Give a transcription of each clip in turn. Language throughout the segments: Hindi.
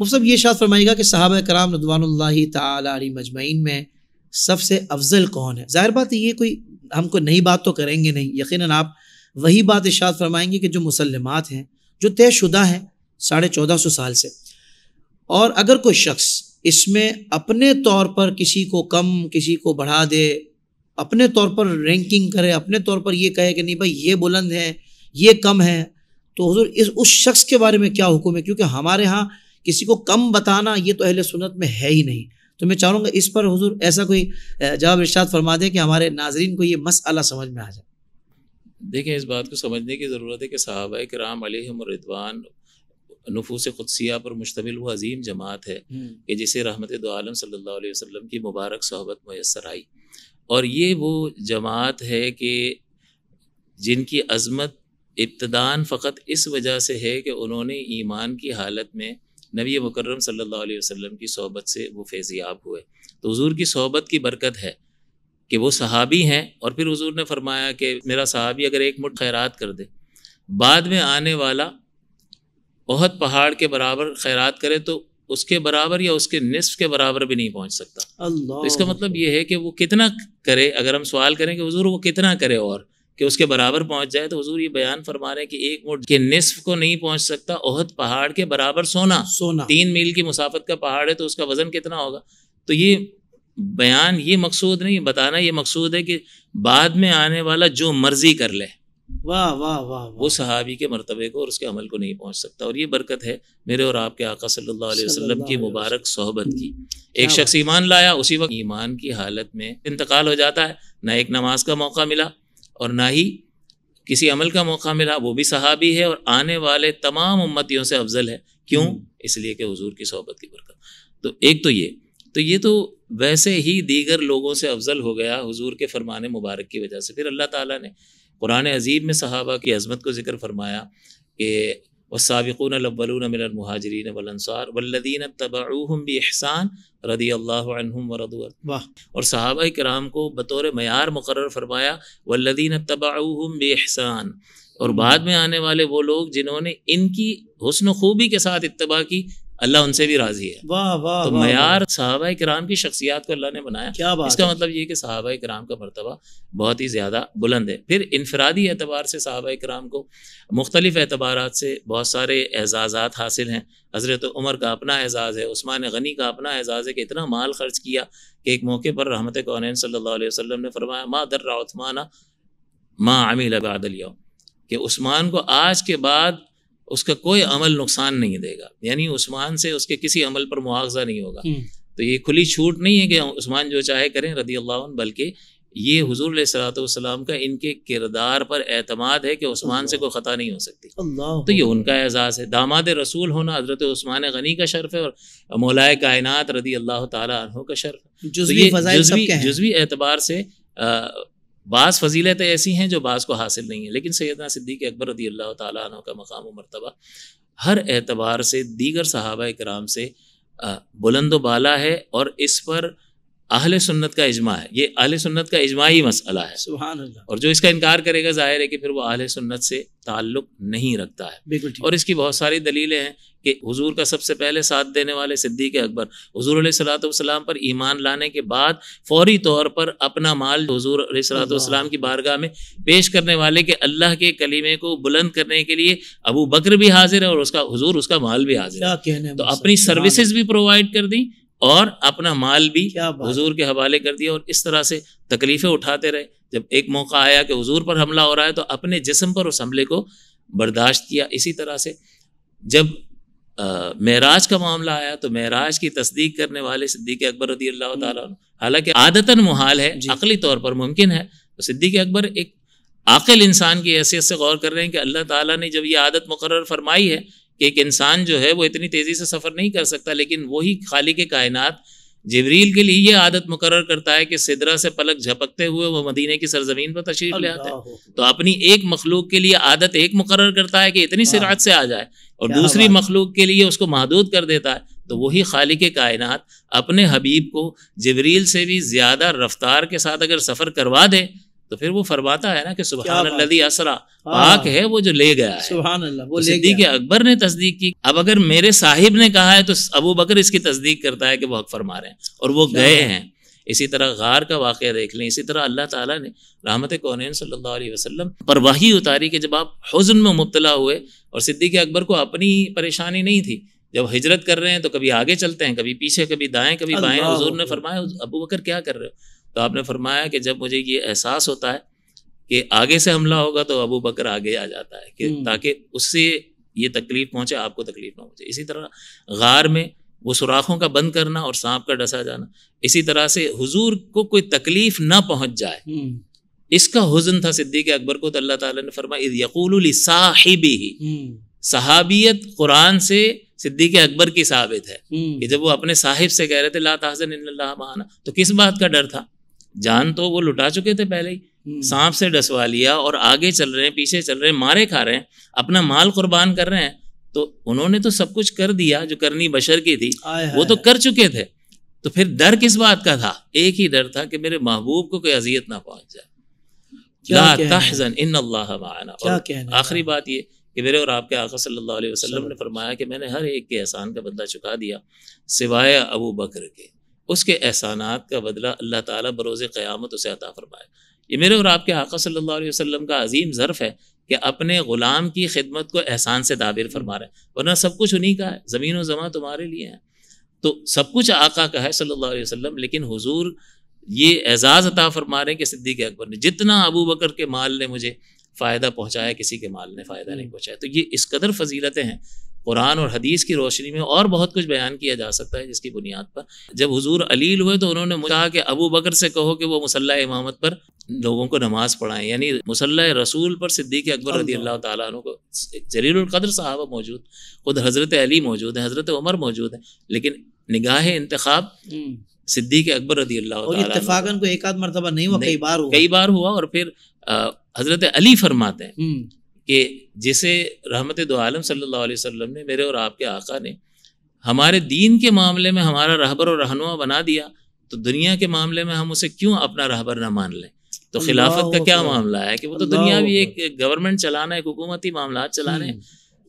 वो सब ये शाद फरमाएगा कि साहब कराम रदवानल्ला तली मजमैन में सबसे अफजल कौन है ज़ाहिर बात ये कोई हमको नई बात तो करेंगे नहीं यकीन आप वही बात इशाद फरमाएंगे कि जो मुसलमत हैं जो तय शुदा हैं साढ़े चौदह सौ साल से और अगर कोई शख्स इसमें अपने तौर पर किसी को कम किसी को बढ़ा दे अपने तौर पर रैंकिंग करे अपने तौर पर ये कहे कि नहीं भाई ये बुलंद है ये कम है तो हजूर इस उस शख्स के बारे में क्या हुक्म है क्योंकि हमारे यहाँ किसी को कम बताना ये तो अहल सुनत में है ही नहीं तो मैं चाहूँगा इस पर हुजूर ऐसा कोई जवाब इर्शाद फरमा दें कि हमारे नाजरीन को ये मसला समझ में आ जाए देखें इस बात को समझने की ज़रूरत है कि साहब कराम रिदवान नफूस खुदसिया पर मुश्तमिल वो अजीम जमात है हम्म। कि जिसे रहमत दो सल्ला वसम की मुबारक सहबत मैसर आई और ये वो जमात है कि जिनकी अजमत इब्तदान फ़कत इस वजह से है कि उन्होंने ईमान की हालत में नबी मुकर्रम सल्लल्लाहु अलैहि वसल्लम की सोहबत से वो फैज़ियाब हुए तो हजूर की सोहबत की बरकत है कि वो सहाबी हैं और फिर हजूर ने फरमाया कि मेरा सहाबी अगर एक मुठ खैरात कर दे बाद में आने वाला बहुत पहाड़ के बराबर खैरात करे तो उसके बराबर या उसके निसफ के बराबर भी नहीं पहुँच सकता तो इसका मतलब ये है कि वो कितना करे अगर हम सवाल करें कि हजूर वो कितना करे और कि उसके बराबर पहुंच जाए तो हजूर ये बयान फरमा रहे हैं कि एक मुठ के निसफ को नहीं पहुंच सकता ओहद पहाड़ के बराबर सोना सोना तीन मील की मुसाफत का पहाड़ है तो उसका वजन कितना होगा तो ये बयान ये मकसूद नहीं बताना ये मकसूद है कि बाद में आने वाला जो मर्जी कर ले वाह वाह वाह वो सहाबी के मरतबे को और उसके अमल को नहीं पहुंच सकता और ये बरकत है मेरे और आपके आका सल्लल्लाहु अलैहि वसल्लम की मुबारक सोहबत की एक शख्स ईमान लाया उसी वक्त ईमान की हालत में इंतकाल हो जाता है ना एक नमाज का मौका मिला और ना ही किसी अमल का मौका मिला वो भी सहाबी है और आने वाले तमाम उम्मतियों से अफजल है क्यों हम्म। इसलिए कि हजूर की सोहबत की बरकत तो एक तो ये तो ये तो वैसे ही दीगर लोगों से अफजल हो गया हुजूर के फरमाने मुबारक की वजह से फिर अल्लाह ताला ने कुरान अजीब में सहाबा की अजमत को जिक्र फरमाया कि वसाबिक़ून और सहाबा कराम को बतौर मैार मुकर फरमाया वल्लदीन तबाऊम भी और बाद में आने वाले वो लोग जिन्होंने इनकी हसन खूबी के साथ इतबा की अल्लाह उनसे भी राजी है वाह वाह तो मैार साहबा कराम की शख्सियात को अल्लाह ने बनाया क्या बात इसका है? मतलब ये कि साहबा कराम का मरतबा बहुत ही ज़्यादा बुलंद है फिर इनफरादी एतबार से साहबा कराम को मुख्तलिफ एतबार से बहुत सारे एजाज़ा हासिल हैं हज़रत उमर का अपना एजाज़ है उस्मान गनी का अपना एजाज़ है कि इतना माल खर्च किया कि एक मौके पर रहमत कौन सल्ला वसम ने फरमाया माँ दर्रा उस्माना माँ आमिल अबादलिया कि उस्मान को आज के बाद उसका कोई अमल नुकसान नहीं देगा यानी उस्मान से उसके किसी अमल पर मुआवजा नहीं होगा हम्म। तो ये खुली छूट नहीं है कि उस्मान जो चाहे करें रदी अल्लाह बल्कि ये हजूर सलाम का इनके किरदार पर एतमाद है कि उस्मान से कोई ख़ता नहीं हो सकती तो ये उनका एजाज़ है दामाद रसूल होना हज़रत उस्मान गनी का शर्फ है और मौलाए कायनत रदी अल्लाह तहों का शर्फ तो है जुज़वी एतबार से बास फजीलतें ऐसी हैं जो बास को हासिल नहीं है लेकिन सैदना सिद्दीक अकबर रदी अल्लाह तु का मकाम मरतबा हर एतबार से दीगर सहाबा कराम से बुलंद बाला है और इस पर अहल सुन्नत का इजमा है ये अहल सुन्नत का इजमाही मसला है अल्लाह और जो इसका इनकार करेगा जाहिर है कि फिर वो अहल सुन्नत से ताल्लुक नहीं रखता है बिल्कुल और इसकी बहुत सारी दलीलें हैं कि हुजूर का सबसे पहले साथ देने वाले सिद्दीक अकबर हजूर सलाम पर ईमान लाने के बाद फौरी तौर पर अपना माल हजूर सलाम की बारगाह में पेश करने वाले के अल्लाह के कलीमे को बुलंद करने के लिए अबू बकर भी हाजिर है और उसका हजूर उसका माल भी हाजिर है तो अपनी सर्विसेज भी प्रोवाइड कर दी और अपना माल भी हजूर के हवाले कर दिया और इस तरह से तकलीफ़ें उठाते रहे जब एक मौका आया कि हजूर पर हमला हो रहा है तो अपने जिसम पर उस हमले को बर्दाश्त किया इसी तरह से जब महराज का मामला आया तो महराज की तस्दीक करने वाले सिद्दीक अकबर रदी अल्लाह तु हालांकि आदतन मुहाल है अकली तौर पर मुमकिन है तो सिद्दीक अकबर एक आखिल इंसान की हैसियत से गौर कर रहे हैं कि अल्लाह ताला ने जब ये आदत मुकर फरमाई है कि एक इंसान जो है वो इतनी तेज़ी से सफ़र नहीं कर सकता लेकिन वही खाली के कायनात जबरील के लिए ये आदत मुकर करता है कि सिदरा से पलक झपकते हुए वो मदीने की सरजमीन पर तशरीफ ले आता है तो अपनी एक मखलूक के लिए आदत एक मुकर करता है कि इतनी हाँ। सिरात से आ जाए और दूसरी मखलूक के लिए उसको महदूद कर देता है तो वही खालिक कायनात अपने हबीब को जबरील से भी ज़्यादा रफ्तार के साथ अगर सफ़र करवा दे तो फिर वो फरमाता है ना कि सुबह असरा हाँ। पाक है वो जो ले गया सुबह तो अकबर ने तस्दीक की अब अगर मेरे साहिब ने कहा है तो अबू बकर इसकी तस्दीक करता है कि वह हक फरमा रहे हैं और वो गए हैं इसी तरह गार का वाक़ देख लें इसी तरह अल्लाह ताला ने रहमत कौन सल्लल्लाहु अलैहि वसल्लम पर वही उतारी कि जब आप हुजन में मुबतला हुए और सिद्दीक अकबर को अपनी परेशानी नहीं थी जब हिजरत कर रहे हैं तो कभी आगे चलते हैं कभी पीछे कभी दाएं कभी बाएं हजूर ने फरमाया अबू बकर क्या कर रहे हो तो आपने फरमाया कि जब मुझे ये एहसास होता है कि आगे से हमला होगा तो अबू बकर आगे आ जाता है कि हम्म। ताकि उससे ये तकलीफ पहुंचे आपको तकलीफ ना पहुंचे इसी तरह गार में वो सुराखों का बंद करना और सांप का डसा जाना इसी तरह से हुजूर को कोई तकलीफ ना पहुंच जाए हम्म। इसका हुजन था सिद्दीक अकबर को तो अल्लाह ताला ने फरमाया यकूल साहिबी हम्म। सहाबियत कुरान से सिद्दीक अकबर की साबित है कि जब वो अपने साहिब से कह रहे थे ला महाना तो किस बात का डर था जान तो वो लुटा चुके थे पहले ही हम्म। सांप से डसवा लिया और आगे चल रहे हैं पीछे चल रहे हैं मारे खा रहे हैं अपना माल कुर्बान कर रहे हैं तो उन्होंने तो सब कुछ कर दिया जो करनी बशर की थी वो तो कर चुके थे तो फिर डर किस बात का था एक ही डर था कि मेरे महबूब को कोई अजियत ना पहुंच जाए आखिरी बात ये कि मेरे और आपके आका सल्लल्लाहु अलैहि वसल्लम ने फरमाया कि मैंने हर एक के एहसान का बदला चुका दिया सिवाय अबू बकर के उसके एहसानात का बदला अल्लाह ताला बरोज़ क़यामत उसे अता फरमाए ये मेरे और आपके आका सल्लल्लाहु अलैहि वसल्लम का अजीम ज़र्फ़ है कि अपने ग़ुलाम की खिदमत को एहसान से दाबिर फरमा रहे हैं वरना सब कुछ उन्हीं का है ज़मीन व जमा तुम्हारे लिए है तो सब कुछ आका का है सल्लल्लाहु अलैहि वसल्लम लेकिन हुजूर ये एजाज़ अता फरमा रहे हैं कि सिद्दीक अकबर ने जितना अबू बकर के माल ने मुझे फ़ायदा पहुँचाया किसी के माल ने फ़ायदा नहीं हम्म। पहुँचाया तो ये इस कदर फजीलतें हैं कुरान और हदीस की रोशनी में और बहुत कुछ बयान किया जा सकता है जिसकी बुनियाद पर जब हुजूर अलील हुए तो उन्होंने कहा कि अबू बकर से कहो कि वो मुसल्ला इमामत पर लोगों को नमाज पढ़ाएं यानी मुसल्ला रसूल पर सिद्दीक अकबर रदी अल्लाह तु को जरीलकद्र साहब मौजूद खुद हज़रत अली मौजूद है हज़रत उमर मौजूद है लेकिन निगाह इंतखब हम्म। सिद्दीक अकबर रदी अल्लाह इतफाकन को एक आध मरतबा नहीं हुआ कई बार हुआ कई बार हुआ और फिर हज़रत अली फरमाते हैं हम्म। कि जिसे रहमत दो आलम सल्लल्लाहु ने मेरे और आपके आका ने हमारे दीन के मामले में हमारा रहबर और रहनुमा बना दिया तो दुनिया के मामले में हम उसे क्यों अपना रहबर ना मान लें तो खिलाफत का क्या मामला है कि वो तो दुनिया भी एक गवर्नमेंट चलाना है हुकूमती मामला रहे हैं हम्म।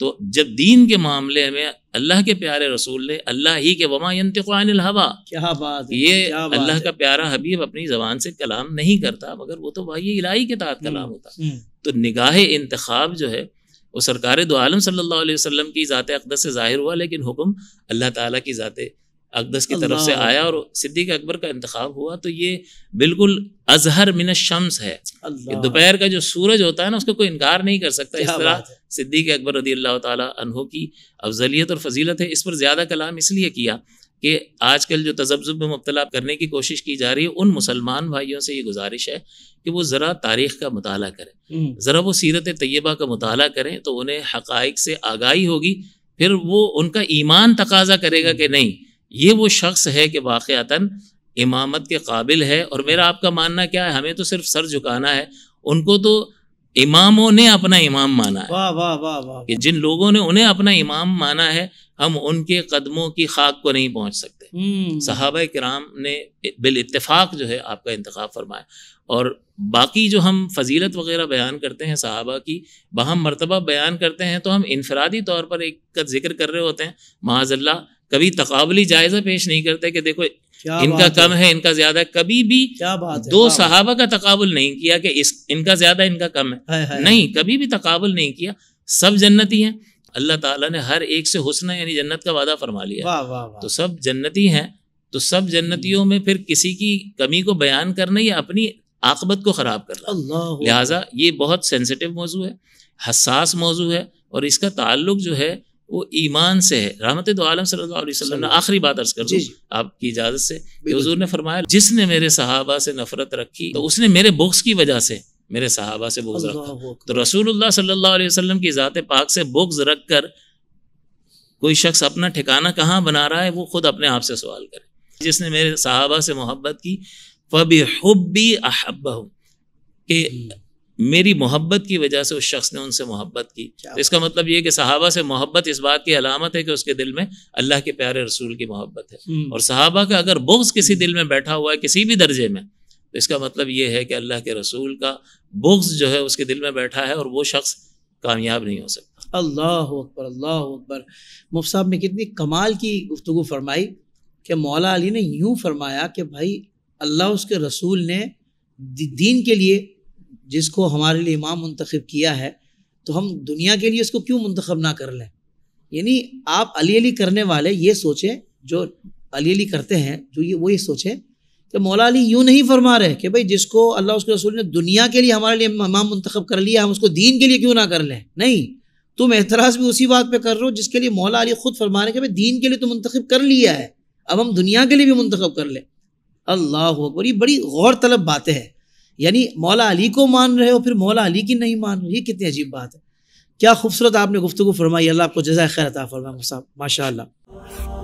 तो जब दीन के मामले में अल्लाह के प्यारे रसूल ने अल्लाह ही के वमा यंत हवा क्या बात ये अल्लाह का प्यारा हबीब अपनी ज़बान से कलाम नहीं करता मगर वो तो भाई इलाही के तहत हम्म, कलाम होता हम्म। तो निगाह इंतखब जो है वो सरकार दो आलम सल्लल्लाहु अलैहि वसल्लम की ज़ात अकदस से ज़ाहिर हुआ लेकिन हुक्म अल्लाह ताला की ज़ात अकदस की तरफ से आया और सिद्दीक अकबर का इंतखब हुआ तो ये बिल्कुल अजहर मिन शम्स है दोपहर का जो सूरज होता है ना उसको कोई इनकार नहीं कर सकता इस तरह सिद्दीक अकबर रदी अल्लाह तहों की अफजलियत और फजीलत है इस पर ज़्यादा कलाम इसलिए किया कि आजकल जो तजब्ज़ुब में मुबतला करने की कोशिश की जा रही है उन मुसलमान भाइयों से ये गुजारिश है कि वो ज़रा तारीख़ का मताल करें हम्म। ज़रा वो सीरत तय्यबा का मताल करें तो उन्हें हक़ से आगाही होगी फिर वो उनका ईमान तकाजा करेगा हम्म। कि नहीं ये वो शख्स है कि वाक़ता इमामत के काबिल है और मेरा आपका मानना क्या है हमें तो सिर्फ सर झुकाना है उनको तो इमामों ने अपना इमाम माना है वाह वाह वाह वाह कि जिन लोगों ने उन्हें अपना इमाम माना है हम उनके कदमों की खाक को नहीं पहुंच सकते हम्म। साहब कराम ने बिल इतफाक जो है आपका इंतखा फरमाया और बाकी जो हम फजीलत वगैरह बयान करते हैं सहाबा की बहम मरतबा बयान करते हैं तो हम इनफरादी तौर पर एक का जिक्र कर रहे होते हैं माजल्ला कभी तकबली जायजा पेश नहीं करते कि देखो इनका कम है? इनका ज्यादा कभी भी क्या बात दो सहाबा का तकबुल नहीं किया कि इस इनका ज्यादा इनका कम है, नहीं कभी भी तकबुल नहीं किया सब जन्नती हैं अल्लाह ताला ने हर एक से हुसन यानी जन्नत का वादा फरमा लिया वा, वा, वा। तो सब जन्नती हैं तो सब जन्नतियों में फिर किसी की कमी को बयान करना या अपनी आकबत को ख़राब करना लिहाजा ये बहुत सेंसिटिव मौजू है हसास मौजू है और इसका ताल्लुक जो है वो ईमान से है रहमत दो आलम सल्लल्लाहु अलैहि वसल्लम ने आखिरी बात अर्ज कर दी आपकी इजाज़त से हजूर ने फरमाया जिसने मेरे सहाबा से नफरत रखी तो उसने मेरे बुक्स की वजह से मेरे सहाबा से बुक्स रखा तो रसूलुल्लाह सल्लल्लाहु अलैहि वसल्लम की ज़ात पाक से बुक्स रख कर कोई शख्स अपना ठिकाना कहाँ बना रहा है वो खुद अपने आप से सवाल करे जिसने मेरे सहाबा से मोहब्बत की फबी हब्बी अहब कि मेरी मोहब्बत की वजह से उस शख्स ने उनसे मोहब्बत की तो इसका मतलब ये कि सहाबा से मोहब्बत इस बात की अलामत है कि उसके दिल में अल्लाह के प्यारे रसूल की मोहब्बत है हम्म। और सहाबा का अगर बोग्स किसी दिल में बैठा हुआ है किसी भी दर्जे में तो इसका मतलब ये है कि अल्लाह के रसूल का बोग्स जो है उसके दिल में बैठा है और वो शख्स कामयाब नहीं हो सकता अल्लाह अकबर अल्लाह अकबर मुफ्त साहब ने कितनी कमाल की गुफ्तु फरमाई कि मौला अली ने यूँ फरमाया कि भाई अल्लाह उसके रसूल ने दीन के लिए जिसको हमारे लिए इमाम मंतखब किया है तो हम दुनिया के लिए इसको क्यों मंतखब ना कर लें यानी आप अली अली करने वाले ये सोचें जो अली अली करते हैं जो ये वो ये सोचें कि मौला अली यूँ नहीं फरमा रहे कि भाई जिसको अल्लाह उसके रसूल ने दुनिया के लिए हमारे लिए इमाम मंतखब कर लिया हम उसको दीन के लिए क्यों ना कर लें नहीं तुम एतराज़ भी उसी बात पर कर रहे हो जिसके लिए मौला अली ख़ुद फरमा रहे कि भाई दीन के लिए तो मंतखब कर लिया है अब हम दुनिया के लिए भी मंतखब कर लें अल्लाह अकबर ये बड़ी गौर तलब बातें हैं यानी मौला अली को मान रहे हो फिर मौला अली की नहीं मान रहे ये कितनी अजीब बात है क्या खूबसूरत आपने गुफ्तु फरमाई अल्लाह आपको जजा खैर अता फरमाया साहब माशा